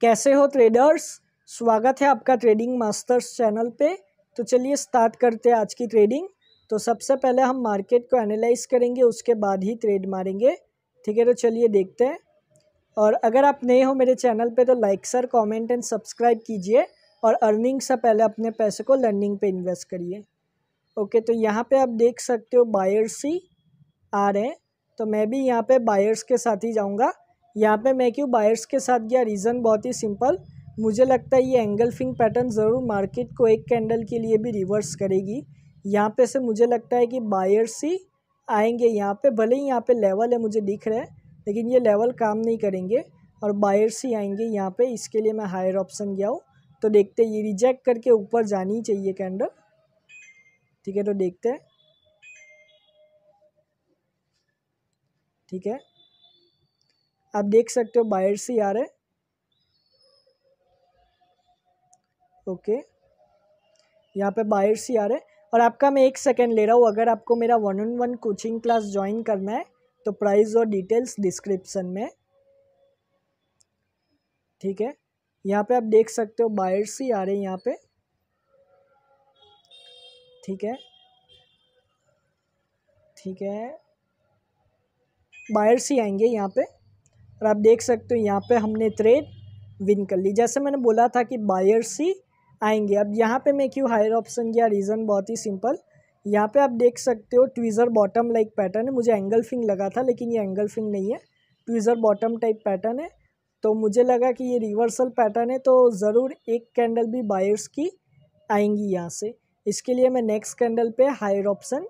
कैसे हो ट्रेडर्स स्वागत है आपका ट्रेडिंग मास्टर्स चैनल पे तो चलिए स्टार्ट करते हैं आज की ट्रेडिंग तो सबसे पहले हम मार्केट को एनालाइज करेंगे उसके बाद ही ट्रेड मारेंगे ठीक है तो चलिए देखते हैं और अगर आप नए हो मेरे चैनल पे तो like share comment and subscribe कीजिए और अर्निंग से पहले अपने पैसे को लर्निंग पर इन्वेस्ट करिए ओके तो यहाँ पर आप देख सकते हो बायर्स ही आ रहे हैं तो मैं भी यहाँ पर बायर्स के साथ ही जाऊँगा यहाँ पे मैं क्यों बायर्स के साथ गया रीज़न बहुत ही सिंपल मुझे लगता है ये एंगल फिंग पैटर्न ज़रूर मार्केट को एक कैंडल के लिए भी रिवर्स करेगी यहाँ पे से मुझे लगता है कि बायर्स ही आएंगे यहाँ पे भले ही यहाँ पे लेवल है मुझे दिख रहा है लेकिन ये लेवल काम नहीं करेंगे और बायर्स ही आएंगे यहाँ पर इसके लिए मैं हायर ऑप्शन गया हूँ तो देखते ये रिजेक्ट करके ऊपर जानी चाहिए कैंडल ठीक है तो देखते हैं ठीक है आप देख सकते हो बाहर से आ रहे ओके यहाँ पे बाहर से आ रहे और आपका मैं एक सेकेंड ले रहा हूँ अगर आपको मेरा one on one coaching class join करना है तो प्राइस और डिटेल्स डिस्क्रिप्शन में ठीक है यहाँ पे आप देख सकते हो बाहर से आ रहे हैं यहाँ पे ठीक है ठीक है बाहर से आएंगे यहाँ पे और आप देख सकते हो यहाँ पे हमने ट्रेड विन कर ली जैसे मैंने बोला था कि बायर्स ही आएंगे अब यहाँ पे मैं क्यों हायर ऑप्शन गया रीज़न बहुत ही सिंपल यहाँ पे आप देख सकते हो ट्विज़र बॉटम लाइक पैटर्न है मुझे एंगल फिंग लगा था लेकिन ये एंगल फिंग नहीं है ट्विज़र बॉटम टाइप पैटर्न है तो मुझे लगा कि ये रिवर्सल पैटर्न है तो ज़रूर एक कैंडल भी बायर्स की आएंगी यहाँ से इसके लिए मैं नेक्स्ट कैंडल पे हायर ऑप्शन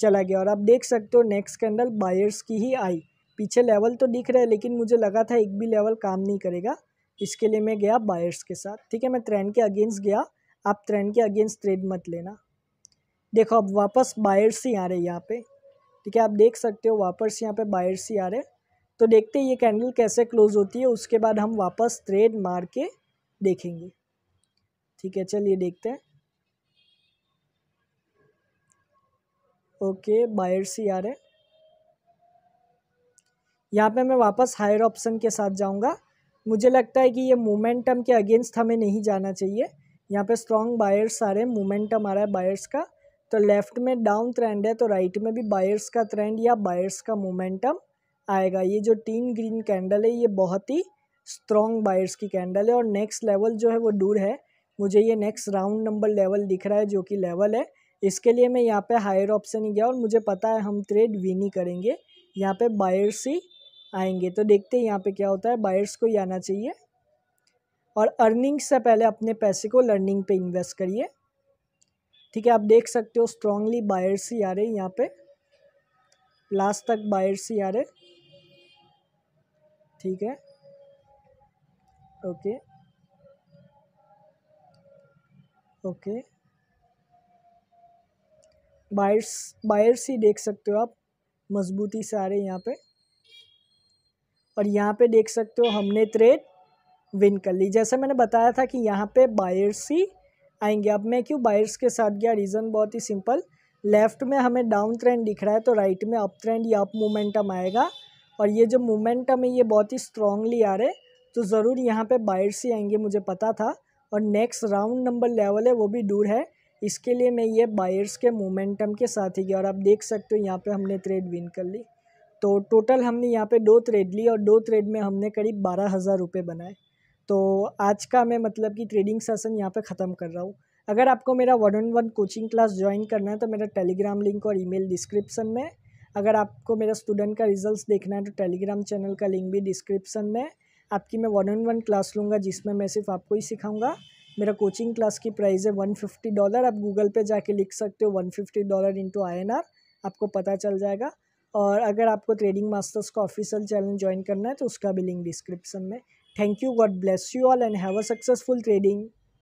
चला गया और आप देख सकते हो नेक्स्ट कैंडल बायर्स की ही आई पीछे लेवल तो दिख रहा है लेकिन मुझे लगा था एक भी लेवल काम नहीं करेगा इसके लिए मैं गया बायर्स के साथ ठीक है मैं ट्रेंड के अगेंस्ट गया आप ट्रेंड के अगेंस्ट ट्रेड मत लेना देखो अब वापस बायर्स ही आ रहे यहाँ पे ठीक है आप देख सकते हो वापस यहाँ पे बायर्स ही आ रहे तो देखते ये कैंडल कैसे क्लोज होती है उसके बाद हम वापस ट्रेड मार के देखेंगे ठीक है चलिए देखते हैं ओके बायर्स ही आ रहे यहाँ पे मैं वापस हायर ऑप्शन के साथ जाऊँगा मुझे लगता है कि ये मोमेंटम के अगेंस्ट हमें नहीं जाना चाहिए यहाँ पे स्ट्रॉन्ग बायर्स आ रहे हैं मोमेंटम आ रहा है बायर्स का तो लेफ़्ट में डाउन ट्रेंड है तो राइट में भी बायर्स का ट्रेंड या बायर्स का मोमेंटम आएगा ये जो टीन ग्रीन कैंडल है ये बहुत ही स्ट्रॉन्ग बायर्स की कैंडल है और नेक्स्ट लेवल जो है वो दूर है मुझे ये नेक्स्ट राउंड नंबर लेवल दिख रहा है जो कि लेवल है इसके लिए मैं यहाँ पे हायर ऑप्शन ही गया और मुझे पता है हम ट्रेड विन ही करेंगे यहाँ पे बायर्स ही आएंगे तो देखते हैं यहाँ पे क्या होता है बायर्स को ही आना चाहिए और अर्निंग से पहले अपने पैसे को लर्निंग पे इन्वेस्ट करिए ठीक है आप देख सकते हो स्ट्रांगली बायर्स ही आ रहे हैं यहाँ पे लास्ट तक बायर्स ही आ रहे ठीक है ओके ओके बायर्स बायर्स ही देख सकते हो आप मजबूती से आ रहे हैं यहाँ पे और यहाँ पे देख सकते हो हमने ट्रेड विन कर ली जैसे मैंने बताया था कि यहाँ पे बायर्स ही आएंगे अब मैं क्यों बायर्स के साथ गया रीज़न बहुत ही सिंपल लेफ्ट में हमें डाउन ट्रेंड दिख रहा है तो राइट में अप ट्रेंड या अप मोमेंटम आएगा और ये जो मोमेंटम है ये बहुत ही स्ट्रांगली आ रहे तो ज़रूर यहाँ पर बायर्स ही आएंगे मुझे पता था और नेक्स्ट राउंड नंबर लेवल है वो भी दूर है इसके लिए मैं ये बायर्स के मोमेंटम के साथ ही गया और आप देख सकते हो यहाँ पे हमने ट्रेड विन कर ली तो टोटल हमने यहाँ पे दो ट्रेड ली और दो ट्रेड में हमने करीब बारह हज़ार रुपये बनाए तो आज का मैं मतलब कि ट्रेडिंग सेसन यहाँ पे ख़त्म कर रहा हूँ अगर आपको मेरा one on one coaching class join करना है तो मेरा टेलीग्राम लिंक और ईमेल डिस्क्रिप्सन में अगर आपको मेरा स्टूडेंट का रिज़ल्ट देखना है तो टेलीग्राम चैनल का लिंक भी डिस्क्रिप्सन में आपकी मैं वन ऑन वन क्लास लूँगा जिसमें मैं सिर्फ आपको ही सिखाऊँगा मेरा कोचिंग क्लास की प्राइस है वन फिफ्टी डॉलर आप गूगल पे जाके लिख सकते हो one fifty dollar into I N R आपको पता चल जाएगा और अगर आपको ट्रेडिंग मास्टर्स का ऑफिशियल चैनल ज्वाइन करना है तो उसका भी लिंक डिस्क्रिप्सन में thank you God bless you all and have a successful trading